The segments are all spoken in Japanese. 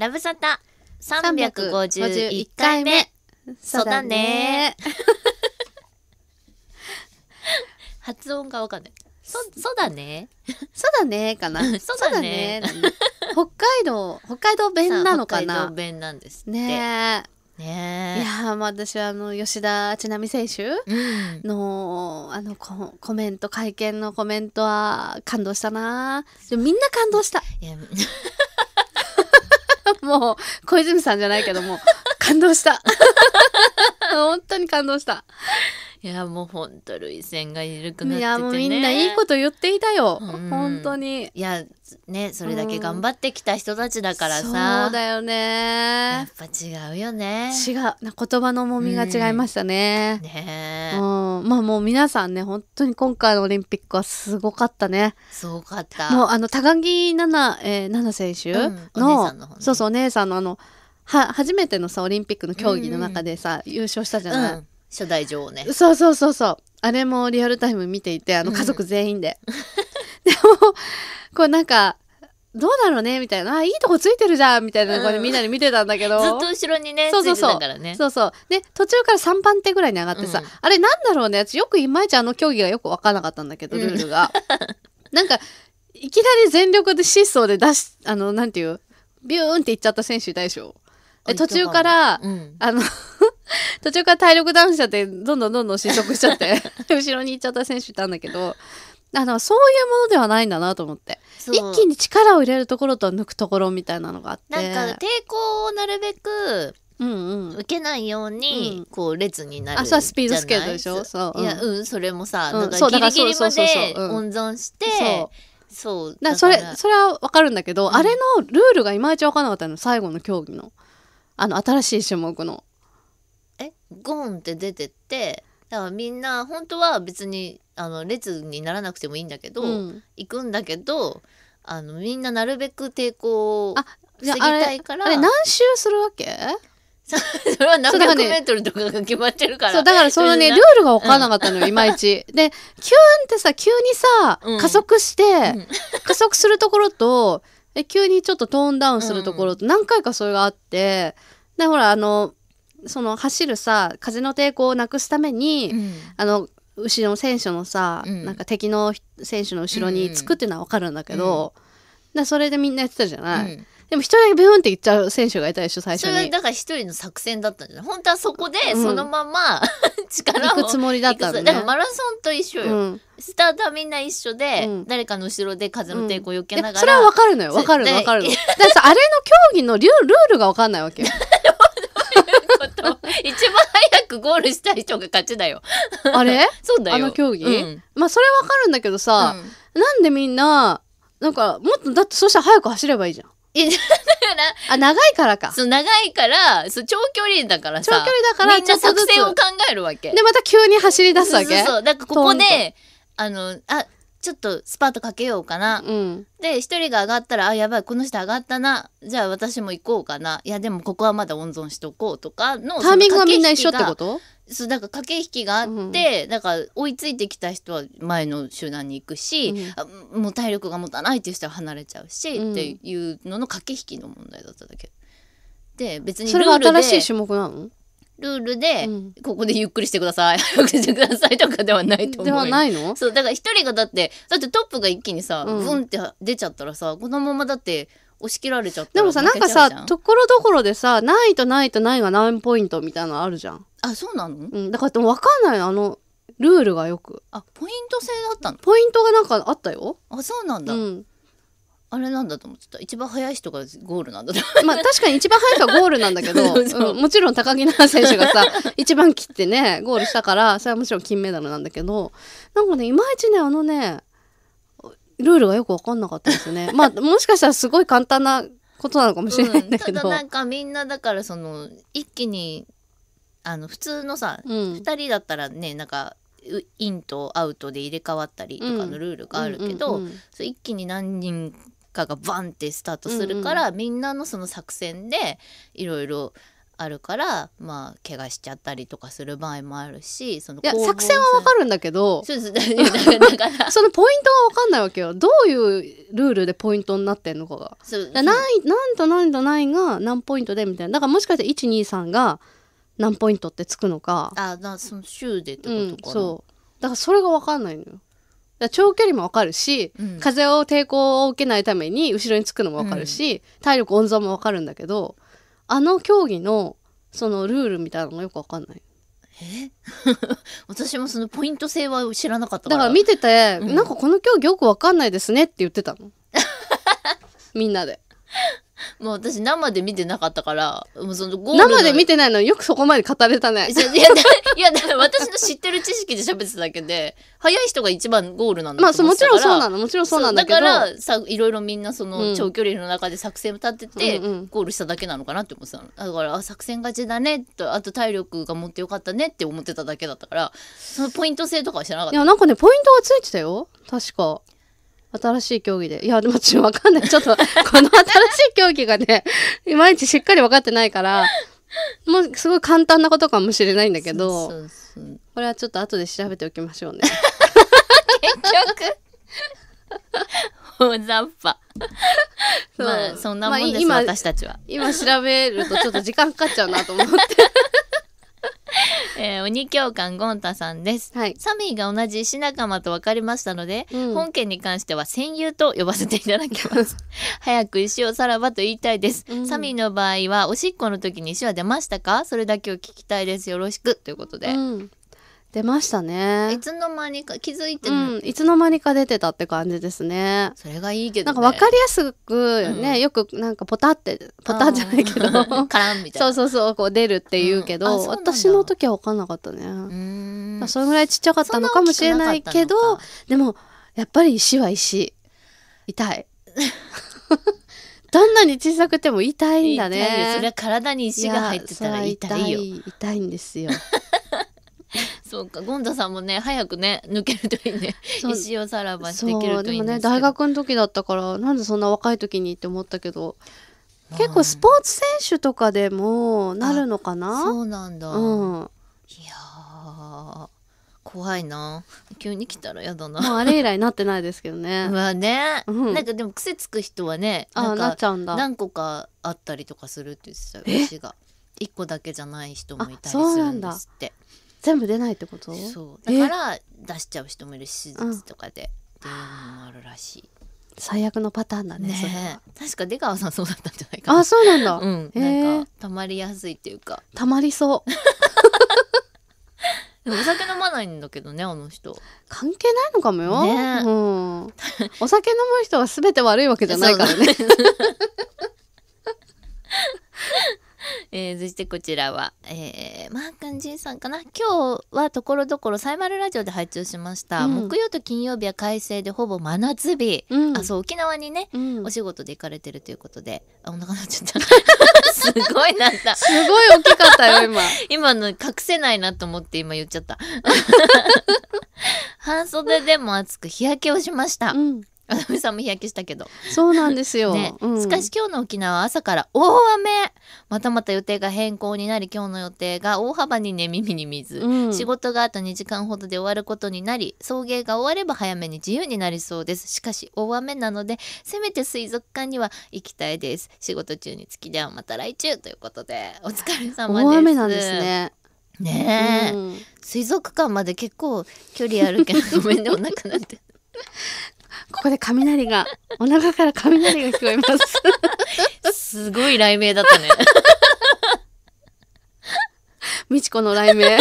ラブサタ351回目。そうだね。発音がわかんない。そ、そうだね。そうだねかな。そうだね。北海道、北海道弁なのかな。北海道弁なんですねねいやまあ私はあの吉田ちなみ選手の、うん、あのココメント会見のコメントは感動したなみんな感動したいやもう、小泉さんじゃないけども、感動した。本当に感動した。いや、もう本当、涙腺が緩くなってて、ね、いや、もうみんないいこと言っていたよ。うん、本当に。いや、ね、それだけ頑張ってきた人たちだからさ。うん、そうだよね。やっぱ違うよね。違う。言葉の重みが違いましたね。うん、ねうん。まあもう皆さんね、本当に今回のオリンピックはすごかったね。すごかった。もうあの、高木奈々、えー、奈々選手の、うん、お姉さんの方、ね、そうそう、お姉さんのあの、は初めてのさオリンピックの競技の中でさ、優勝したじゃない、うん、初代女王ねそうそうそうそうあれもリアルタイム見ていてあの家族全員で、うん、でもこうなんかどうだろうねみたいな、あ、いいとこついてるじゃんみたいなとこでみんなで見てたんだけど。うん、ずっと後ろにね、そうそうそう。ね、そうそう。で、途中から3番手ぐらいに上がってさ、うん、あれなんだろうね、私よくいまいちあの競技がよくわからなかったんだけど、ルールが。うん、なんか、いきなり全力で疾走で出し、あの、なんていう、ビューンっていっちゃった選手いたでしょ。途中から、うん、あの 途中から体力ダウンしちゃってどんどんどんどん失速しちゃって 後ろに行っちゃった選手いたんだけどあのそういうものではないんだなと思って一気に力を入れるところと抜くところみたいなのがあってなんか抵抗をなるべくうんうん、受けないように、こう列になる、うん、あそうスピードスケートでしょそう、いやうんそれもさ、うなんかギリギリまで温存してそうだそれそれは分かるんだけど、あれのルールがいまいち分かんなかったの最後の競技のあの新しい種目のえゴンって出てってだからみんな本当は別にあの列にならなくてもいいんだけど、うん、行くんだけどあのみんななるべく抵抗を防ぎたいからあれ何周するわけ それは何百メートルとかが決まってるから。そう、だからそのね、ルールが分からなかったのよ、いまいち。で、キュンってさ、急にさ、加速して、加速するところと、急にちょっとトーンダウンするところと、何回かそれがあって、で、ほら、あの、その走るさ、風の抵抗をなくすために、うん、あの、後ろの選手のさ、うん、なんか敵の選手の後ろにつくっていうのはわかるんだけど、うん、それでみんなやってたじゃない、うん、でも一人だけビンっていっちゃう選手がいたでしょ最初にそれだから一人の作戦だったんじゃない本当はそこでそのまま、力をいくつもりだったんだ、ね、だマラソンと一緒よ、スタートはみんな一緒で、誰かの後ろで風の抵抗を避けながら、それはわかるのよわかるのわかるのだからさあれの競技のルールがわかんないわけ と、一番早くゴールした人が勝ちだよ。あれ そうだよ。あの競技、うん、まあ、それわかるんだけどさ、うん、なんでみんな、なんか、もっと、だってそしたら早く走ればいいじゃん。え、だから。あ、長いからか。そう、長いから、そう、長距離だからさ。長距離だから、みんな作戦を考えるわけ。で、また急に走り出すわけそうそう。だからここで、あの、あ、ちょっとスパートかけようかな。うん、で、一人が上がったら、あ、やばい、この人上がったな。じゃあ私も行こうかな。いや、でもここはまだ温存しとこうとかの。タイミングはみんな一緒ってことそう、だから駆け引きがあって、うん、だから追いついてきた人は前の集団に行くし、うん、もう体力が持たないっていう人は離れちゃうし、っていうのの駆け引きの問題だっただけ。で、別にそれが新しい種目なのルールで、うん、ここでゆっくりしてください、早くしてくださいとかではないと思う。ではないのそう、だから一人がだって、だってトップが一気にさ、うん、ブンって出ちゃったらさ、このままだって、押し切られちゃったでもさなんかさところどころでさないとないとないが何ポイントみたいなのあるじゃんあそうなの、うん、だからでもわかんないのあのルールがよくあポイント制だったのポイントがなんかあったよあそうなんだ、うん、あれなんだと思ってた一番速い人がゴールなんだまあ確かに一番速い人はゴールなんだけど うん、もちろん高木菜那選手がさ 一番切ってねゴールしたからそれはもちろん金メダルなんだけどなんかねいまいちねあのねルールがよく分かんなかったですね。まあもしかしたらすごい簡単なことなのかもしれないんだけど、うん、ただなんかみんなだからその一気にあの普通のさ、うん、2人だったらねなんかインとアウトで入れ替わったりとかのルールがあるけど、うんうんうんうん、一気に何人がバンってスタートするから、うんうん、みんなのその作戦でいろいろあるからまあ怪我しちゃったりとかする場合もあるしそのいや作戦はわかるんだけどそのポイントがわかんないわけよどういうルールでポイントになってんのかが何何と何と何が何ポイントでみたいなだからもしかして123が何ポイントってつくのかあだその週でってことかな、うん、そうだからそれがわかんないのよ長距離もわかるし、うん、風を抵抗を受けないために後ろにつくのもわかるし、うん、体力温存もわかるんだけど、あの競技の、そのルールみたいなのがよくわかんない。え 私もそのポイント制は知らなかったから。だから見てて、うん、なんかこの競技よくわかんないですねって言ってたの。みんなで。もう私生で見てなかったから、もうそのゴール生で見てないのよくそこまで語れたね。いや、いや、私の知ってる知識で喋ってただけで、早い人が一番ゴールなんだまあ、もちろんそうなの、もちろんそうなんだけど。だから、さ、いろいろみんなその長距離の中で作戦を立てて、ゴールしただけなのかなって思ってたの。だから、あ、作戦勝ちだね、と、あと体力が持ってよかったねって思ってただけだったから、そのポイント制とかはしてなかった。いや、なんかね、ポイントがついてたよ。確か。新しい競技で。いや、でもちょっとわかんない。ちょっと、この新しい競技がね、いまいちしっかりわかってないから、もうすごい簡単なことかもしれないんだけど、そうそうそうこれはちょっと後で調べておきましょうね。結局大雑把。まあ、そんなもんです、まあ、私たちは。今調べるとちょっと時間かかっちゃうなと思って。えー、鬼教官ゴン太さんです、はい、サミーが同じ石仲間と分かりましたので、うん、本件に関しては戦友と呼ばせていただきます 早く石をさらばと言いたいです、うん、サミーの場合はおしっこの時に石は出ましたかそれだけを聞きたいですよろしくということで、うん、出ましたね。いつの間にか気づいてない、うん、いつの間にか出てたって感じですね。それがいいけど、ね、なんかわかりやすくね、うん、よくなんかポタって、ポタじゃないけど、カみたいな。そうそうそう、こう出るって言うけど、うん、私の時は分かんなかったね。うんそれぐらいちっちゃかったのかもしれないけど、でも、やっぱり石は石。痛い。どんなに小さくても痛いんだね。それは体に石が入ってたら痛いよ。痛い痛いんですよ。そうか、ゴンザさんもね、早くね、抜けるといいね。石をさらばしているといいんでもね、大学の時だったから、なんでそんな若い時にって思ったけど、結構スポーツ選手とかでもなるのかなそうなんだ。うん。いや怖いな急に来たらやだな、もあ、あれ以来なってないですけどね まね、うん、なんかでも癖つく人はねなんか何個かあったりとかするって言ってたよが1個だけじゃない人もいたりするんですって全部出ないってことそうだから出しちゃう人もいるし手術とかで、っていうのもあるらしい最悪のパターンだねね確か出川さんそうだったんじゃないかなあそうなんだ、うん、なんかたまりやすいっていうかたまりそう お酒飲まないんだけどねあの人関係ないのかもよ、ね、うん、お酒飲む人は全て悪いわけじゃないからねえー、そしてこちらは、えー、マー君じいさんかな今日はところどころサイマルラジオで配置しました、うん、木曜と金曜日は快晴でほぼ真夏日、うん、あそう沖縄にね、うん、お仕事で行かれてるということであお腹なっちゃった すごいなんだすごい大きかったよ今今の隠せないなと思って今言っちゃった半袖でも暑く日焼けをしました、う んアナウも日焼けしたけど。そうなんですよ。ねうん、しかし今日の沖縄は朝から大雨またまた予定が変更になり今日の予定が大幅にね耳に水、うん、仕事があと2時間ほどで終わることになり送迎が終われば早めに自由になりそうですしかし大雨なのでせめて水族館には行きたいです仕事中に月ではまた来中ということでお疲れ様です大雨なんですねねえ、うん、水族館まで結構距離あるけどごめんねお腹なんてここで雷が、お腹から雷が聞こえます。すごい雷鳴だったね。みちこの雷鳴。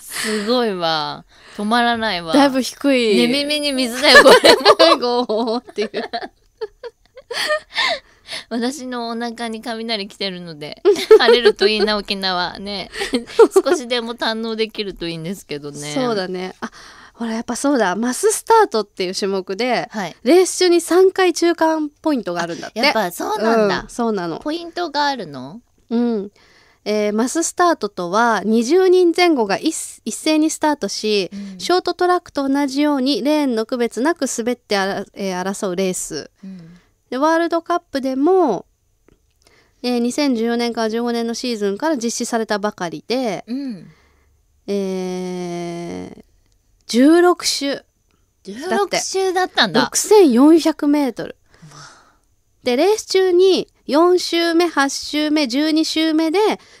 すごいわ。止まらないわ。だいぶ低い。ね耳に水だよ、これ。ゴーっていう。私のお腹に雷来てるので、晴れるといいな、沖縄。ね。少しでも堪能できるといいんですけどね。そうだね。あほらやっぱそうだマススタートっていう種目で、はい、レース中に3回中間ポイントがあるんだってやっぱそうなんだ、うん、そうなのポイントがあるのうんえー、マススタートとは20人前後が一斉にスタートし、うん、ショートトラックと同じようにレーンの区別なく滑ってあら、えー、争うレース、うん、でワールドカップでも、えー、2014年から15年のシーズンから実施されたばかりで、うん、えー、16周16周だったんだ6400メートルでレース中に4週目、8週目、12週目で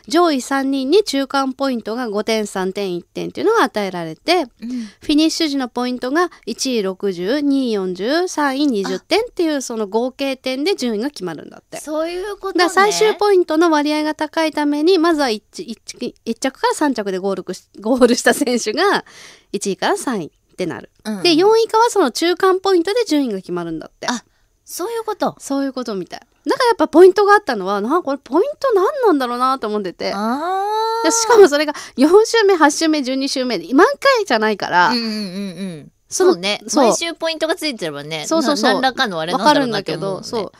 上位3人に中間ポイントが5点、3点、1点っていうのが与えられて、うん、フィニッシュ時のポイントが1位60、2位40、3位20点っていうその合計点で順位が決まるんだって。そういうこと、ね、だ最終ポイントの割合が高いために、まずは 1, 1, 1着から3着でゴールしゴールした選手が1位から3位ってなる。うん、で、4位以下はその中間ポイントで順位が決まるんだって。あ、そういうことそういうことみたい。なんかやっぱポイントがあったのは、なんかこれポイント何なんだろうなと思ってて。しかもそれが4週目、8週目、12週目で、満回じゃないから、うんうんうんそうね。毎週ポイントがついてればね。そうそうそう。何らかのあれなんだろうなね、かるんだけど、そう。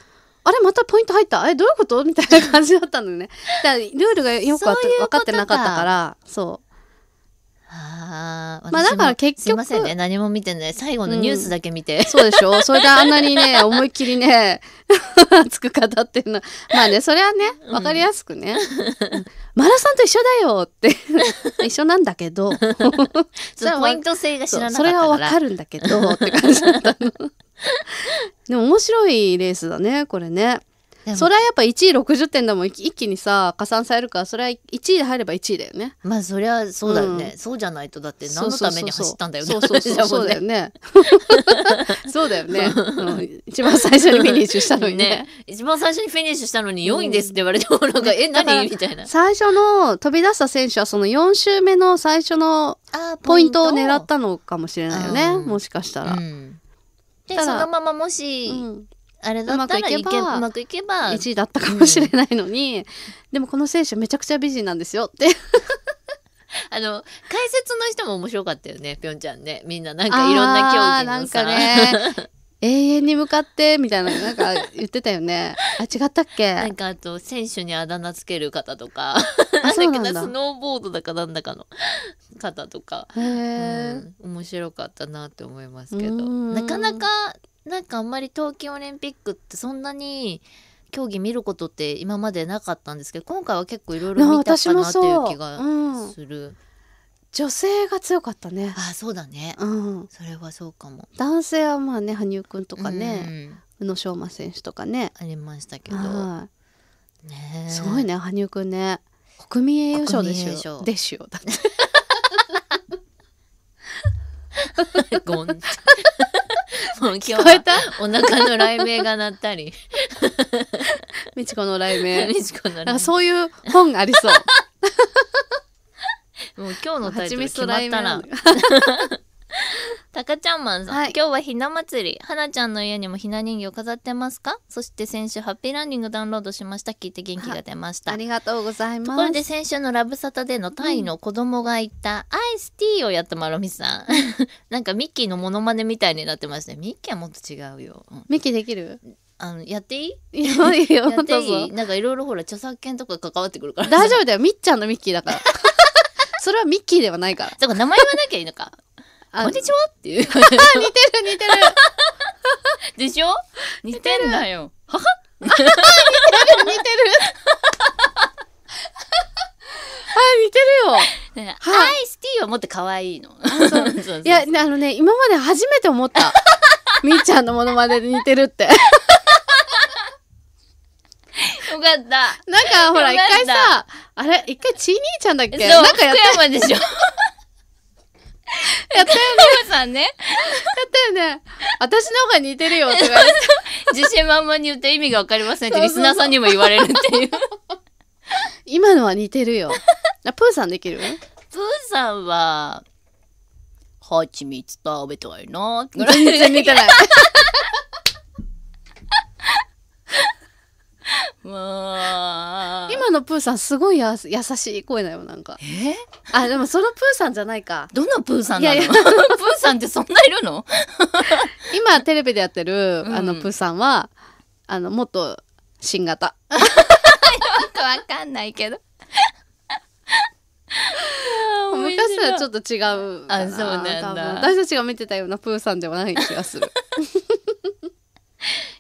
あれまたポイント入ったえ、どういうことみたいな感じだったのね。だルールがよく分かってなかったから、そう。あまあだから結局。すませんね、何も見てい。最後のニュースだけ見て。うん、そうでしょ それであんなにね、思いっきりね、熱く語ってるの。まあね、それはね、わかりやすくね、うん、マラソンと一緒だよって一緒なんだけど。それはポイント性が知らなかそれはわかるんだけど、って感じだったの。でも面白いレースだね、これね。それはやっぱ1位60点でも一気にさ加算されるからそれは1位で入れば1位だよねまあそりゃそうだよね、うん、そうじゃないとだって何のために走ったんだよねそうだよね そうだよね、うん、一番最初にフィニッシュしたのにね、ね、一番最初にフィニッシュしたのに4位ですって言われてもなんか、うん、え何みたいな最初の飛び出した選手はその4周目の最初のポイントを狙ったのかもしれないよね、もしかしたら、でそのままもし、うん、あれだったらいけうまくいけば1位だったかもしれないのに、うん、でもこの選手めちゃくちゃ美人なんですよって あの解説の人も面白かったよねぴょんちゃんねみんななんかいろんな競技のさなんかね 永遠に向かってみたいななんか言ってたよねあ違ったっけなんかあと選手にあだ名つける方とかなんだ スノーボードだかなんだかの方とか、うん、面白かったなって思いますけどなかなかなんかあんまり東京オリンピックってそんなに競技見ることって今までなかったんですけど今回は結構いろいろ見たかなっていう気がする、女性が強かったねあそうだね、うん、それはそうかも男性はまあね羽生くんとかね、うん、宇野昌磨選手とかねありましたけど、ね、すごいね羽生くんね国民栄誉賞でしょでしょだって ごんん聞こえたお腹の雷鳴が鳴ったり。みちこの雷鳴。みちこの雷鳴。そういう本ありそう。もう今日のタイトル決まったな。たかちゃんマンさん、はい、今日はひな祭り。はなちゃんの家にもひな人形飾ってますかそして先週ハッピーランディングダウンロードしました。聞いて元気が出ました。ありがとうございます。ところで先週のラブサタでのタイの子供がいた、アイスティーをやったまろみさん。なんかミッキーのモノマネみたいになってましたね。ミッキーはもっと違うよ。うん、ミッキーできるあのやっていいやいいよやっていいなんかいろいろほら著作権とか関わってくるから大丈夫だよみっちゃんのミッキーだから それはミッキーではないから。そうか、名前言わなきゃいいのか。こんにちはっていう。似てる似てる。でしょ似てんだよ。はは似てる似てる。はい、似てるよ。い、アイスティーはもっと可愛いの。いや、あのね、今まで初めて思った。みーちゃんのものまで似てるって。よかった。なんか、ほら、一回さ、あれ、一回ちい兄ちゃんだっけなんかやって。福山でしょ。やったよね。さんね。やったよね。私の方が似てるよとか 自信満々に言って意味がわかりませんってリスナーさんにも言われるっていう。今のは似てるよ。プーさんできるプーさんは、蜂蜜食べたいな。全然似てない。今のプーさんすごいや優しい声だよなんかえあでもそのプーさんじゃないかどのプーさんなのいやいやプーさんってそんないるの 今テレビでやってるあのプーさんは、うん、あの元新型よくわかんないけど 昔とはちょっと違うあそうなんだ私たちが見てたようなプーさんではない気がする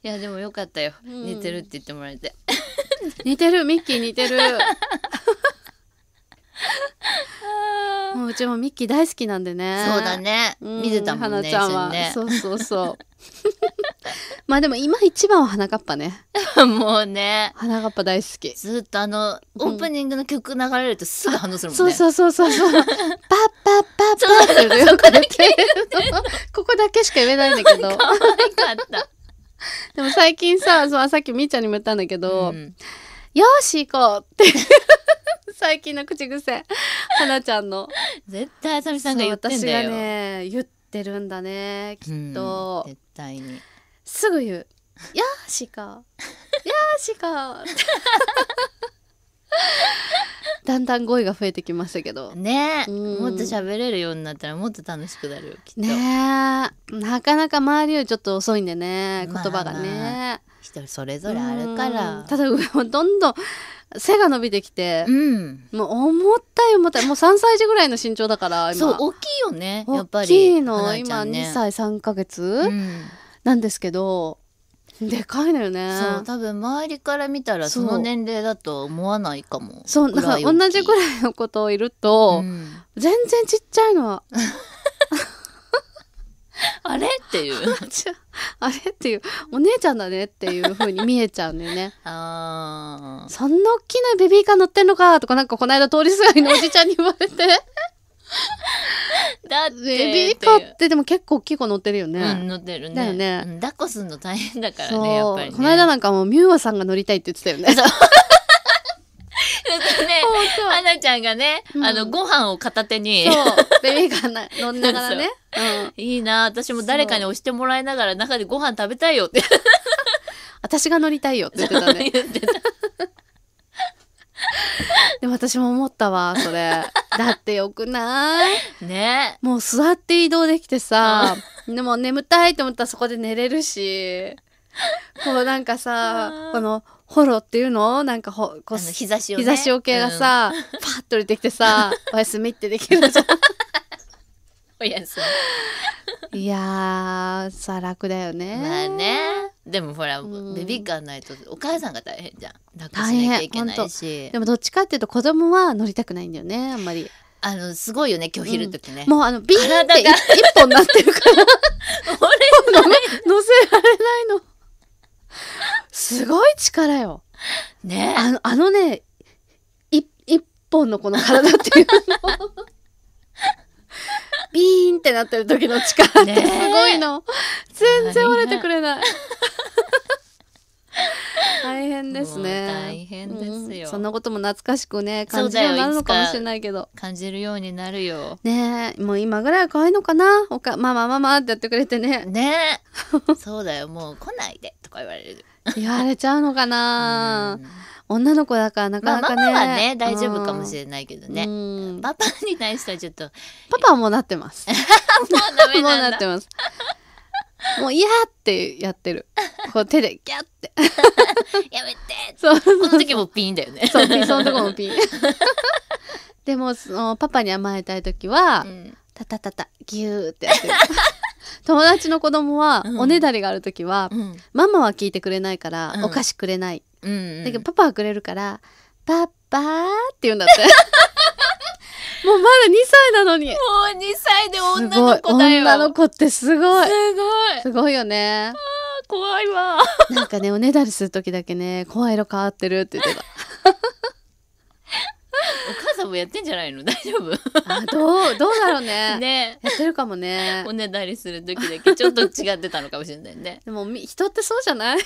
いやでもよかったよ、うん、似てるって言ってもらえて 似てるミッキー似てる もううちもミッキー大好きなんでねそうだね、うん、見てたもんねちゃんは、ね、そうそうそう まあでも今一番は花かっぱねもうね花かっぱ大好きずっとあのオープニングの曲流れるとすぐ反応するもんね、うん、そうそうそうそうパッパッパッパッってよく出てここだけしか言えないんだけど可愛かったでも最近さ、そうさっきみーちゃんにも言ったんだけど、うん、よし行こうって 最近の口癖。はなちゃんの。絶対あさみさんが言ってんだよ。私がね、言ってるんだね、きっと。うん、絶対に。すぐ言う。よし行こう。よし行こう。だんだん語彙が増えてきましたけどね、うん、もっと喋れるようになったらもっと楽しくなるよきっとねなかなか周りよりちょっと遅いんでね言葉がね、まあ、人それぞれあるから、うん、ただもどんどん背が伸びてきて、うん、もう思ったよ思ったもう3歳児ぐらいの身長だから今そう大きいよねやっぱり大きいの、ね、今2歳3か月、うん、なんですけど でかいのよねそう多分周りから見たらその年齢だと思わないかもそうなんか同じぐらいのことをいると、うん、全然ちっちゃいのは あれっていう あれっていうお姉ちゃんだねっていうふうに見えちゃうんだよねあそんな大きなベビーカー乗ってんのかとかなんかこの間通りすがりのおじちゃんに言われて だってベビーカーってでも結構大きい子乗ってるよね、うん、乗ってるねだよね、うん、抱っこすんの大変だからねやっぱり、ね、この間なんかもうミューアさんが乗りたいって言ってたよね ね、はなちゃんがね、うん、あの、ご飯を片手に。ベビーカーな飲 んながらね。うん、いいな私も誰かに押してもらいながら中でご飯食べたいよって。私が乗りたいよって言ってたね。言ってた。でも私も思ったわ、それ。だってよくないねもう座って移動できてさ、でも眠たいと思ったらそこで寝れるし、こうなんかさ、この、ホロっていうのなんかほこう日差しを、ね、日差しを系がさ、うん、パッと降りてきてさ、おやすみってできるじゃん。やすい。いやー、さらくだよね。まあね。でもほら、ベビーカーないとお母さんが大変じゃん。楽しなきゃいけないし。でもどっちかっていうと子供は乗りたくないんだよね、あんまり。あの、すごいよね、今日昼時ね、うん、もうあの、ビーって一本なってるから。俺の、せられないの。すごい力よ。ねあの、あのね、一本のこの体っていうの。ビーンってなってる時の力ってすごいの。全然折れてくれない。大変ですね。大変ですよ、うん、そんなことも懐かしくね、感じるようになるのかもしれないけど。感じるようになるよ。ねえ、もう今ぐらい可愛いのかなおか、ママママってやってくれてね。ねえ。そうだよ、もう来ないで、とか言われる。言われちゃうのかな女の子だからなかなかね。まあ、ママはね、大丈夫かもしれないけどね。パパに対してはちょっと。パパはもうなってます。もうダメなんだ。もうなってます。もう嫌ってやってる。こう手でギャって。やめてそうその時もピンだよね。そう、その時もピン。でも、そのパパに甘えたい時は、うん、タタタタ、ギューってやってる。友達の子供はおねだりがある時は、ママは聞いてくれないから、お菓子くれない、だけどパパはくれるから「パパって言うんだって。もうまだ2歳なのに。もう2歳で女の子だよ。女の子ってすごい。すごい。すごいよね。怖いわ。なんかね、おねだりする時だけね、声色変わってるって言ってた。お母さんもやってんじゃないの 大丈夫あどうどうだろうね ねやってるかもねおねだりする時だけちょっと違ってたのかもしれないねでも人ってそうじゃない